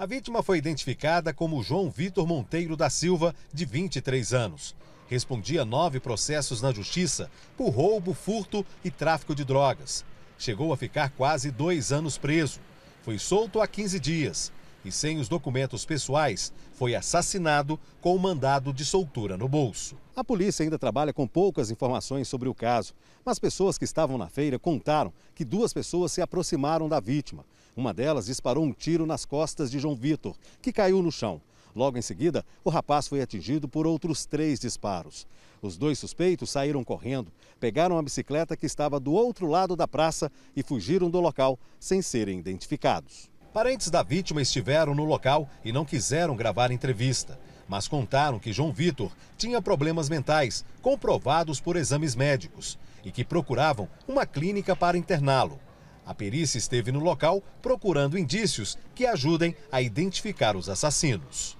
A vítima foi identificada como João Vitor Monteiro da Silva, de 23 anos. Respondia nove processos na justiça por roubo, furto e tráfico de drogas. Chegou a ficar quase dois anos preso. Foi solto há 15 dias e, sem os documentos pessoais, foi assassinado com o mandado de soltura no bolso. A polícia ainda trabalha com poucas informações sobre o caso, mas pessoas que estavam na feira contaram que duas pessoas se aproximaram da vítima. Uma delas disparou um tiro nas costas de João Vitor, que caiu no chão. Logo em seguida, o rapaz foi atingido por outros três disparos. Os dois suspeitos saíram correndo, pegaram a bicicleta que estava do outro lado da praça e fugiram do local sem serem identificados. Parentes da vítima estiveram no local e não quiseram gravar entrevista, mas contaram que João Vitor tinha problemas mentais comprovados por exames médicos e que procuravam uma clínica para interná-lo. A perícia esteve no local procurando indícios que ajudem a identificar os assassinos.